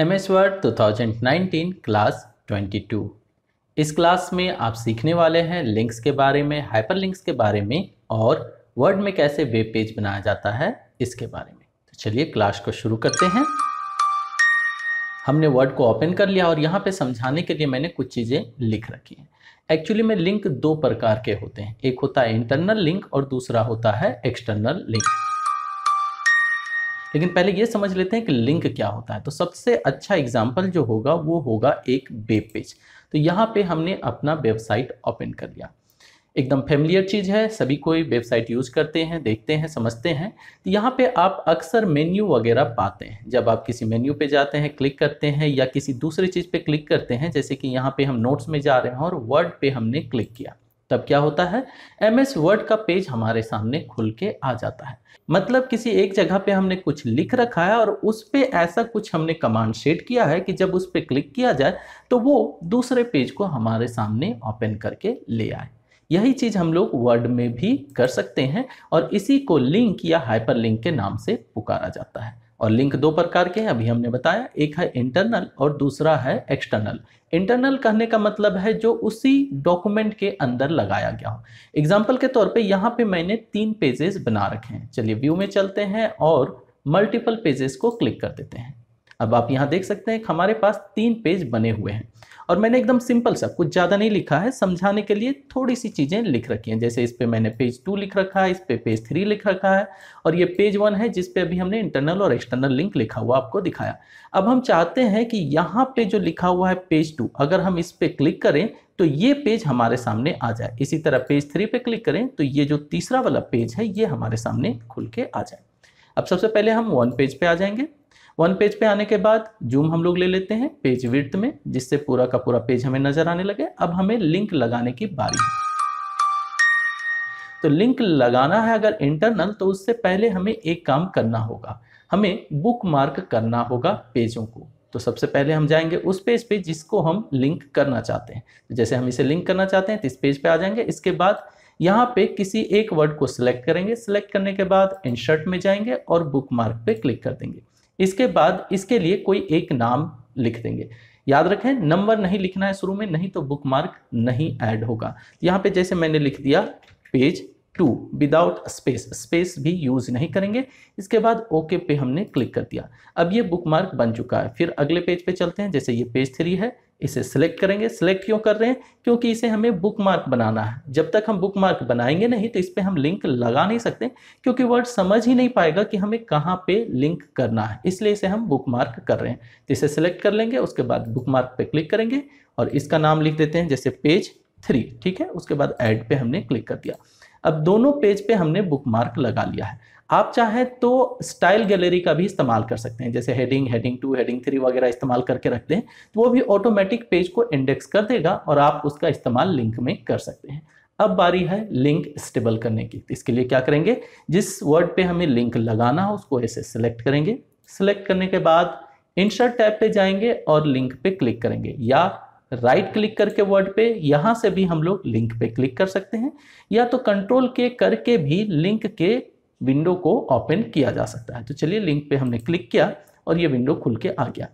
M S Word two thousand nineteen class twenty two इस class में आप सीखने वाले हैं लिंक्स के बारे में हाइपर लिंक्स के बारे में और वर्ड में कैसे वेब पेज बनाया जाता है इसके बारे में तो चलिए क्लास को शुरू करते हैं हमने वर्ड को ओपन कर लिया और यहाँ पे समझाने के लिए मैंने कुछ चीज़ें लिख रखी हैं एक्चुअली में लिंक दो प्रकार के होते हैं एक होता है इंटरनल लिंक और दूसरा होता है एक्सटर्नल लिंक लेकिन पहले ये समझ लेते हैं कि लिंक क्या होता है तो सबसे अच्छा एग्जाम्पल जो होगा वो होगा एक वेब पेज तो यहाँ पे हमने अपना वेबसाइट ओपन कर लिया एकदम फेमिलियर चीज़ है सभी कोई वेबसाइट यूज़ करते हैं देखते हैं समझते हैं तो यहाँ पे आप अक्सर मेन्यू वगैरह पाते हैं जब आप किसी मेन्यू पे जाते हैं क्लिक करते हैं या किसी दूसरे चीज़ पे क्लिक करते हैं जैसे कि यहाँ पे हम नोट्स में जा रहे हैं और वर्ड पे हमने क्लिक किया तब क्या होता है एम एस वर्ड का पेज हमारे सामने खुल के आ जाता है मतलब किसी एक जगह पे हमने कुछ लिख रखा है और उस पर ऐसा कुछ हमने कमांड सेट किया है कि जब उस पर क्लिक किया जाए तो वो दूसरे पेज को हमारे सामने ओपन करके ले आए यही चीज़ हम लोग वर्ड में भी कर सकते हैं और इसी को लिंक या लिंक के नाम से पुकारा जाता है और लिंक दो प्रकार के हैं अभी हमने बताया एक है इंटरनल और दूसरा है एक्सटर्नल इंटरनल कहने का मतलब है जो उसी डॉक्यूमेंट के अंदर लगाया गया हो एग्जाम्पल के तौर पे यहाँ पे मैंने तीन पेजेस बना रखे हैं चलिए व्यू में चलते हैं और मल्टीपल पेजेस को क्लिक कर देते हैं अब आप यहाँ देख सकते हैं हमारे पास तीन पेज बने हुए हैं और मैंने एकदम सिंपल सा कुछ ज़्यादा नहीं लिखा है समझाने के लिए थोड़ी सी चीज़ें लिख रखी हैं जैसे इस पर मैंने पेज टू लिख रखा है इस पर पेज थ्री लिख रखा है और ये पेज वन है जिस पर अभी हमने इंटरनल और एक्सटर्नल लिंक लिखा हुआ आपको दिखाया अब हम चाहते हैं कि यहाँ पर जो लिखा हुआ है पेज टू अगर हम इस पर क्लिक करें तो ये पेज हमारे सामने आ जाए इसी तरह पेज थ्री पे क्लिक करें तो ये जो तीसरा वाला पेज है ये हमारे सामने खुल के आ जाए अब सबसे पहले हम वन पेज पे आ जाएंगे वन पेज पे आने के बाद जूम हम लोग ले लेते हैं पेज विर्थ में जिससे पूरा का पूरा पेज हमें नजर आने लगे अब हमें लिंक लगाने की बारी है तो लिंक लगाना है अगर इंटरनल तो उससे पहले हमें एक काम करना होगा हमें बुक मार्क करना होगा पेजों को तो सबसे पहले हम जाएंगे उस पेज पे जिसको हम लिंक करना चाहते हैं तो जैसे हम इसे लिंक करना चाहते हैं तो इस पेज पे आ जाएंगे इसके बाद यहाँ पे किसी एक वर्ड को सिलेक्ट करेंगे सिलेक्ट करने के बाद इंसर्ट में जाएंगे और बुक मार्क पे क्लिक कर देंगे इसके बाद इसके लिए कोई एक नाम लिख देंगे याद रखें नंबर नहीं लिखना है शुरू में नहीं तो बुक मार्क नहीं ऐड होगा यहाँ पे जैसे मैंने लिख दिया page two without space space भी यूज नहीं करेंगे इसके बाद ओके पे हमने क्लिक कर दिया अब ये बुक मार्क बन चुका है फिर अगले पेज पे चलते हैं जैसे ये पेज थ्री है इसे सिलेक्ट करेंगे सिलेक्ट क्यों कर रहे हैं क्योंकि इसे हमें बुक मार्क बनाना है जब तक हम बुक मार्क बनाएंगे नहीं तो इस पर हम लिंक लगा नहीं सकते क्योंकि वर्ड समझ ही नहीं पाएगा कि हमें कहाँ पे लिंक करना है इसलिए इसे हम बुक मार्क कर रहे हैं तो इसे सिलेक्ट कर लेंगे उसके बाद बुक मार्क पर क्लिक करेंगे और इसका नाम लिख देते हैं जैसे पेज थ्री ठीक है उसके बाद एड पर हमने क्लिक कर दिया अब दोनों पेज पे हमने बुक मार्क लगा लिया है आप चाहें तो स्टाइल गैलरी का भी इस्तेमाल कर सकते हैं जैसे heading heading two heading three वगैरह इस्तेमाल करके रख दें तो वो भी ऑटोमेटिक पेज को इंडेक्स कर देगा और आप उसका इस्तेमाल लिंक में कर सकते हैं अब बारी है लिंक स्टेबल करने की तो इसके लिए क्या करेंगे जिस वर्ड पे हमें लिंक लगाना हो उसको ऐसे सिलेक्ट करेंगे सिलेक्ट करने के बाद इंसर्ट टैब पे जाएंगे और लिंक पे क्लिक करेंगे या राइट right क्लिक करके वर्ड पे यहाँ से भी हम लोग लिंक पे क्लिक कर सकते हैं या तो कंट्रोल के करके भी लिंक के विंडो को ओपन किया जा सकता है तो चलिए लिंक पे हमने क्लिक किया और ये विंडो खुल के आ गया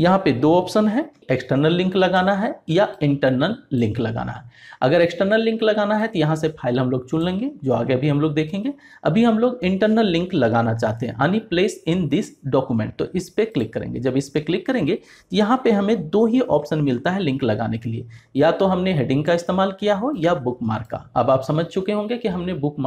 यहाँ पे दो ऑप्शन है एक्सटर्नल लिंक लगाना है या इंटरनल लिंक लगाना है अगर एक्सटर्नल लिंक लगाना है तो यहाँ से फाइल हम लोग चुन लेंगे जो आगे अभी हम लोग देखेंगे अभी हम लोग इंटरनल लिंक लगाना चाहते हैं यानी प्लेस इन दिस डॉक्यूमेंट तो इस पर क्लिक करेंगे जब इस पर क्लिक करेंगे यहाँ पे हमें दो ही ऑप्शन मिलता है लिंक लगाने के लिए या तो हमने हेडिंग का इस्तेमाल किया हो या बुक का अब आप समझ चुके होंगे कि हमने बुक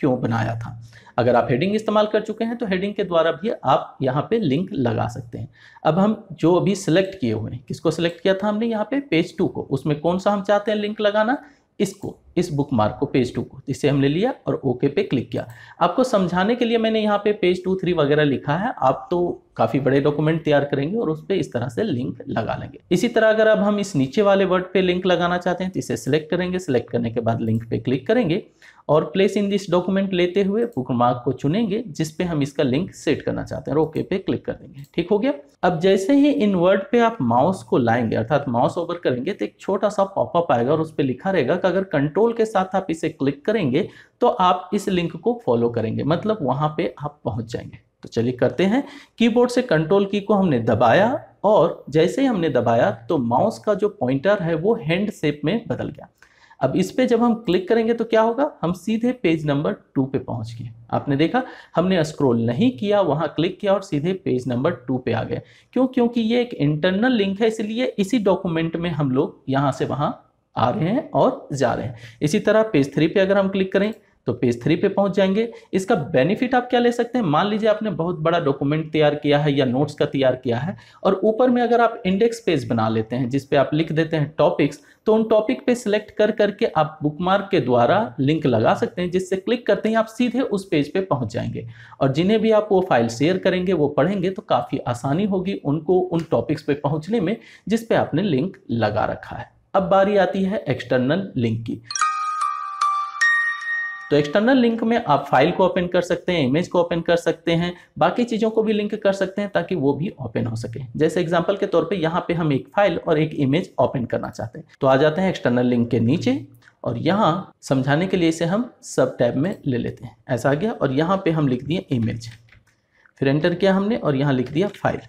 क्यों बनाया था अगर आप हेडिंग इस्तेमाल कर चुके हैं तो हेडिंग के द्वारा भी आप यहाँ पे लिंक लगा सकते हैं अब हम जो अभी सिलेक्ट किए हुए हैं किसको सिलेक्ट किया था हमने यहाँ पे पेज टू को उसमें कौन सा हम चाहते हैं लिंक लगाना इसको इस बुक मार्क को पेज टू को इसे हमने लिया और ओके पे क्लिक किया आपको समझाने के लिए मैंने यहाँ पे पेज टू थ्री वगैरह लिखा है आप तो काफ़ी बड़े डॉक्यूमेंट तैयार करेंगे और उस पर इस तरह से लिंक लगा लेंगे इसी तरह अगर अब हम इस नीचे वाले वर्ड पे लिंक लगाना चाहते हैं तो इसे सिलेक्ट करेंगे सिलेक्ट करने के बाद लिंक पे क्लिक करेंगे और प्लेस इन दिस डॉक्यूमेंट लेते हुए बुकमार्क को चुनेंगे जिस पे हम इसका लिंक सेट करना चाहते हैं ओके पे क्लिक कर देंगे ठीक हो गया अब जैसे ही इन वर्ड पे आप माउस को लाएंगे अर्थात माउस ओवर करेंगे तो एक छोटा सा पॉपअप आएगा और उस पर लिखा रहेगा कि अगर कंट्रोल के साथ आप इसे क्लिक करेंगे तो आप इस लिंक को फॉलो करेंगे मतलब वहां पे आप पहुंच जाएंगे तो चलिए करते हैं कीबोर्ड से कंट्रोल की को हमने दबाया और जैसे ही हमने दबाया तो माउस का जो पॉइंटर है वो हैंड शेप में बदल गया अब इस पर जब हम क्लिक करेंगे तो क्या होगा हम सीधे पेज नंबर टू पे पहुंच गए आपने देखा हमने स्क्रॉल नहीं किया वहां क्लिक किया और सीधे पेज नंबर टू पे आ गए क्यों क्योंकि ये एक इंटरनल लिंक है इसलिए इसी डॉक्यूमेंट में हम लोग यहाँ से वहाँ आ रहे हैं और जा रहे हैं इसी तरह पेज थ्री पे अगर हम क्लिक करें तो पेज थ्री पे पहुंच जाएंगे इसका बेनिफिट आप क्या ले सकते हैं मान लीजिए आपने बहुत बड़ा डॉक्यूमेंट तैयार किया है या नोट्स का तैयार किया है और ऊपर में अगर आप इंडेक्स पेज बना लेते हैं जिस पे आप लिख देते हैं टॉपिक्स तो उन टॉपिक पे सिलेक्ट कर करके आप बुकमार्क के द्वारा लिंक लगा सकते हैं जिससे क्लिक करते ही आप सीधे उस पेज पे पहुंच जाएंगे और जिन्हें भी आप वो फाइल शेयर करेंगे वो पढ़ेंगे तो काफ़ी आसानी होगी उनको उन टॉपिक्स पे पहुंचने में जिसपे आपने लिंक लगा रखा है अब बारी आती है एक्सटर्नल लिंक की तो एक्सटर्नल लिंक में आप फाइल को ओपन कर सकते हैं इमेज को ओपन कर सकते हैं बाकी चीज़ों को भी लिंक कर सकते हैं ताकि वो भी ओपन हो सके जैसे एग्जाम्पल के तौर पर यहाँ पे हम एक फाइल और एक इमेज ओपन करना चाहते हैं तो आ जाते हैं एक्सटर्नल लिंक के नीचे और यहाँ समझाने के लिए इसे हम सब टैब में ले लेते हैं ऐसा आ गया और यहाँ पे हम लिख दिए इमेज फिर एंटर किया हमने और यहाँ लिख दिया फाइल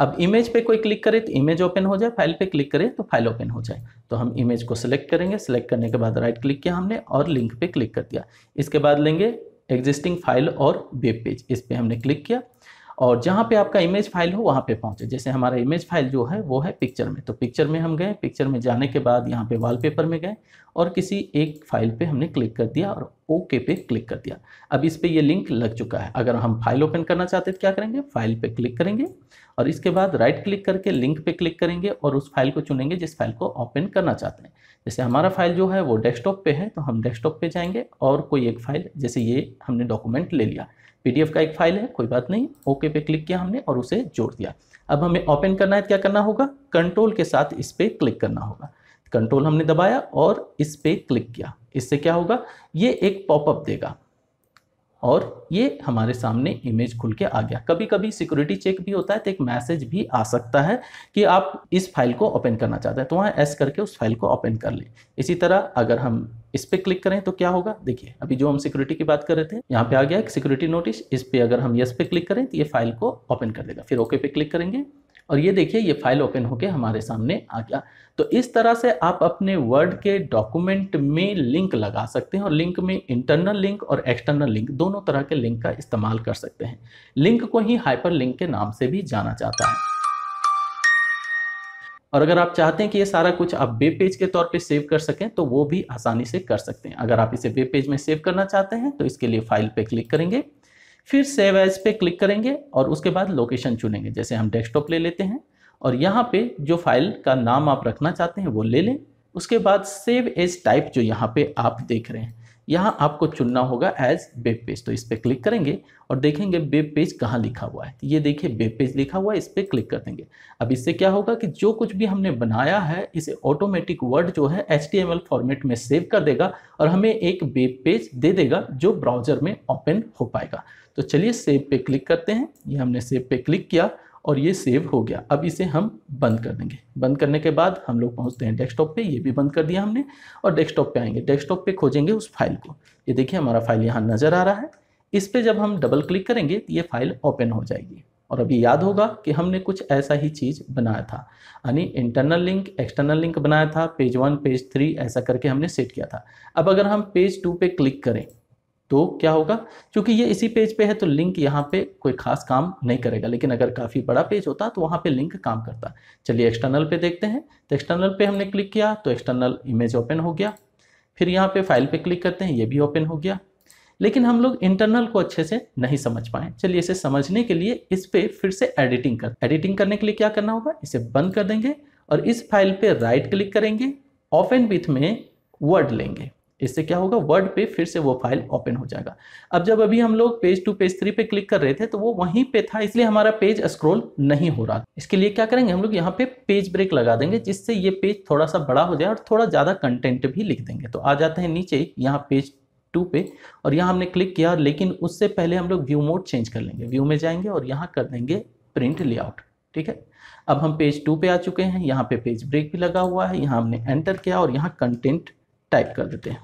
अब इमेज पे कोई क्लिक करे तो इमेज ओपन हो जाए फाइल पे क्लिक करें तो फाइल ओपन हो जाए तो हम इमेज को सिलेक्ट करेंगे सिलेक्ट करने के बाद राइट क्लिक किया हमने और लिंक पे क्लिक कर दिया इसके बाद लेंगे एग्जिस्टिंग फाइल और वेब पेज इस पर पे हमने क्लिक किया और जहाँ पे आपका इमेज फाइल हो वहाँ पे पहुँचे जैसे हमारा इमेज फाइल जो है वो है पिक्चर में तो पिक्चर में हम गए पिक्चर में जाने के बाद यहाँ पे वॉलपेपर में गए और किसी एक फाइल पे हमने क्लिक कर दिया और ओके पे क्लिक कर दिया अब इस पर यह लिंक लग चुका है अगर हम फाइल ओपन करना चाहते तो क्या करेंगे फाइल पर क्लिक करेंगे और इसके बाद राइट क्लिक करके लिंक पे क्लिक करेंगे और उस फाइल को चुनेंगे जिस फाइल को ओपन करना चाहते हैं जैसे हमारा फाइल जो है वो डेस्कटॉप पे है तो हम डेस्कटॉप पे जाएंगे और कोई एक फाइल जैसे ये हमने डॉक्यूमेंट ले लिया पीडीएफ का एक फाइल है कोई बात नहीं ओके पे क्लिक किया हमने और उसे जोड़ दिया अब हमें ओपन करना है तो क्या करना होगा कंट्रोल के साथ इस पर क्लिक करना होगा कंट्रोल हमने दबाया और इस पर क्लिक किया इससे क्या होगा ये एक पॉपअप देगा और ये हमारे सामने इमेज खुल के आ गया कभी कभी सिक्योरिटी चेक भी होता है तो एक मैसेज भी आ सकता है कि आप इस फाइल को ओपन करना चाहते हैं तो वहाँ एस करके उस फाइल को ओपन कर लें इसी तरह अगर हम इस पर क्लिक करें तो क्या होगा देखिए अभी जो हम सिक्योरिटी की बात कर रहे थे यहाँ पे आ गया सिक्योरिटी नोटिस इस पर अगर हम यस पे क्लिक करें तो ये फाइल को ओपन कर देगा फिर ओके पे क्लिक करेंगे और ये देखिए ये फाइल ओपन होके हमारे सामने आ गया तो इस तरह से आप अपने वर्ड के डॉक्यूमेंट में लिंक लगा सकते हैं और लिंक में इंटरनल लिंक और एक्सटर्नल लिंक दोनों तरह के लिंक का इस्तेमाल कर सकते हैं लिंक को ही हाइपर लिंक के नाम से भी जाना जाता है और अगर आप चाहते हैं कि ये सारा कुछ आप वेब पेज के तौर पे सेव कर सकें तो वो भी आसानी से कर सकते हैं अगर आप इसे वेब पेज में सेव करना चाहते हैं तो इसके लिए फाइल पे क्लिक करेंगे फिर सेव एज पे क्लिक करेंगे और उसके बाद लोकेशन चुनेंगे जैसे हम डेस्कटॉप ले लेते हैं और यहाँ पे जो फाइल का नाम आप रखना चाहते हैं वो ले लें उसके बाद सेव एज टाइप जो यहाँ पे आप देख रहे हैं यहाँ आपको चुनना होगा एज वेब पेज तो इस पर क्लिक करेंगे और देखेंगे वेब पेज कहाँ लिखा हुआ है तो ये देखिए वेब पेज लिखा हुआ है इस पर क्लिक कर देंगे अब इससे क्या होगा कि जो कुछ भी हमने बनाया है इसे ऑटोमेटिक वर्ड जो है एच फॉर्मेट में सेव कर देगा और हमें एक वेब पेज दे देगा जो ब्राउजर में ओपन हो पाएगा तो चलिए सेव पे क्लिक करते हैं ये हमने सेव पे क्लिक किया और ये सेव हो गया अब इसे हम बंद कर देंगे बंद करने के बाद हम लोग पहुंचते हैं डेस्कटॉप पे ये भी बंद कर दिया हमने और डेस्कटॉप पे आएंगे डेस्कटॉप पे खोजेंगे उस फाइल को ये देखिए हमारा फाइल यहाँ नज़र आ रहा है इस पर जब हम डबल क्लिक करेंगे तो ये फाइल ओपन हो जाएगी और अभी याद होगा कि हमने कुछ ऐसा ही चीज़ बनाया था यानी इंटरनल लिंक एक्सटर्नल लिंक बनाया था पेज वन पेज थ्री ऐसा करके हमने सेट किया था अब अगर हम पेज टू पे क्लिक करें तो क्या होगा क्योंकि ये इसी पेज पे है तो लिंक यहाँ पे कोई खास काम नहीं करेगा लेकिन अगर काफ़ी बड़ा पेज होता तो वहाँ पे लिंक काम करता चलिए एक्सटर्नल पे देखते हैं तो एक्सटर्नल पे हमने क्लिक किया तो एक्सटर्नल इमेज ओपन हो गया फिर यहाँ पे फाइल पे क्लिक करते हैं ये भी ओपन हो गया लेकिन हम लोग इंटरनल को अच्छे से नहीं समझ पाए चलिए इसे समझने के लिए इस पर फिर से एडिटिंग कर एडिटिंग करने के लिए क्या करना होगा इसे बंद कर देंगे और इस फाइल पर राइट क्लिक करेंगे ऑफ एंड विथ में वर्ड लेंगे इससे क्या होगा वर्ड पे फिर से वो फाइल ओपन हो जाएगा अब जब अभी हम लोग पेज टू पेज थ्री पे क्लिक कर रहे थे तो वो वहीं पे था इसलिए हमारा पेज स्क्रॉल नहीं हो रहा इसके लिए क्या करेंगे हम लोग यहाँ पे पेज ब्रेक लगा देंगे जिससे ये पेज थोड़ा सा बड़ा हो जाए और थोड़ा ज़्यादा कंटेंट भी लिख देंगे तो आ जाते हैं नीचे यहाँ पेज टू पे और यहाँ हमने क्लिक किया लेकिन उससे पहले हम लोग व्यू मोड चेंज कर लेंगे व्यू में जाएंगे और यहाँ कर देंगे प्रिंट लेआउट ठीक है अब हम पेज टू पे आ चुके हैं यहाँ पे पेज ब्रेक भी लगा हुआ है यहाँ हमने एंटर किया और यहाँ कंटेंट टाइप कर देते हैं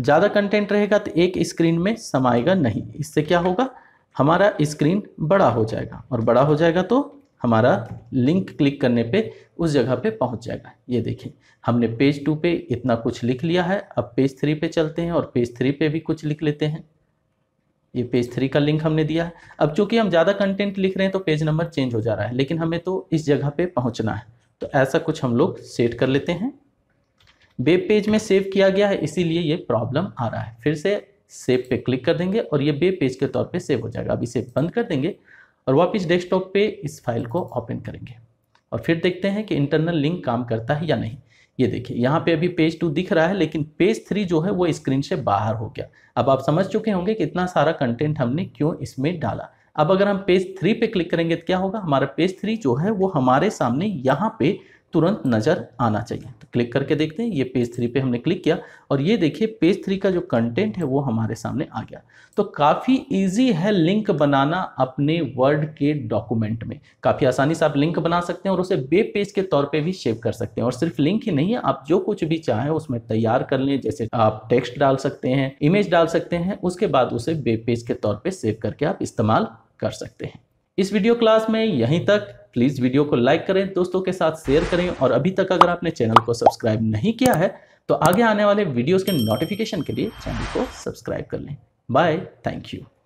ज़्यादा कंटेंट रहेगा तो एक स्क्रीन में समाएगा नहीं इससे क्या होगा हमारा स्क्रीन बड़ा हो जाएगा और बड़ा हो जाएगा तो हमारा लिंक क्लिक करने पे उस जगह पे पहुंच जाएगा ये देखें हमने पेज टू पे इतना कुछ लिख लिया है अब पेज थ्री पे चलते हैं और पेज थ्री पे भी कुछ लिख लेते हैं ये पेज थ्री का लिंक हमने दिया है अब चूंकि हम ज़्यादा कंटेंट लिख रहे हैं तो पेज नंबर चेंज हो जा रहा है लेकिन हमें तो इस जगह पे पहुंचना है तो ऐसा कुछ हम लोग सेट कर लेते हैं वेब पेज में सेव किया गया है इसीलिए ये प्रॉब्लम आ रहा है फिर से सेव पे क्लिक कर देंगे और ये वेब पेज के तौर पे सेव हो जाएगा अब इसे बंद कर देंगे और वापस डेस्कटॉप पे इस फाइल को ओपन करेंगे और फिर देखते हैं कि इंटरनल लिंक काम करता है या नहीं ये देखिए यहाँ पे अभी पेज टू दिख रहा है लेकिन पेज थ्री जो है वो स्क्रीन से बाहर हो गया अब आप समझ चुके होंगे कि इतना सारा कंटेंट हमने क्यों इसमें डाला अब अगर हम पेज थ्री पे क्लिक करेंगे तो क्या होगा हमारा पेज थ्री जो है वो हमारे सामने यहाँ पे तुरंत नज़र आना चाहिए तो क्लिक करके देखते हैं ये पेज थ्री पे हमने क्लिक किया और ये देखिए पेज थ्री का जो कंटेंट है वो हमारे सामने आ गया तो काफ़ी इजी है लिंक बनाना अपने वर्ड के डॉक्यूमेंट में काफ़ी आसानी से आप लिंक बना सकते हैं और उसे वेब पेज के तौर पर भी सेव कर सकते हैं और सिर्फ लिंक ही नहीं है आप जो कुछ भी चाहें उसमें तैयार कर लें जैसे आप टेक्स्ट डाल सकते हैं इमेज डाल सकते हैं उसके बाद उसे वेब पेज के तौर पर सेव करके आप इस्तेमाल कर सकते हैं इस वीडियो क्लास में यहीं तक प्लीज़ वीडियो को लाइक करें दोस्तों के साथ शेयर करें और अभी तक अगर आपने चैनल को सब्सक्राइब नहीं किया है तो आगे आने वाले वीडियोस के नोटिफिकेशन के लिए चैनल को सब्सक्राइब कर लें बाय थैंक यू